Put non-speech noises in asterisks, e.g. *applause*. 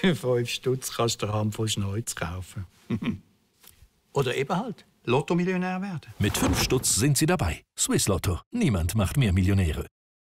Für *laughs* fünf Stutz kannst du Hand voll Schneuz kaufen. *laughs* Oder eben halt Lotto-Millionär werden. Mit fünf Stutz sind sie dabei. Swiss Lotto. Niemand macht mehr Millionäre.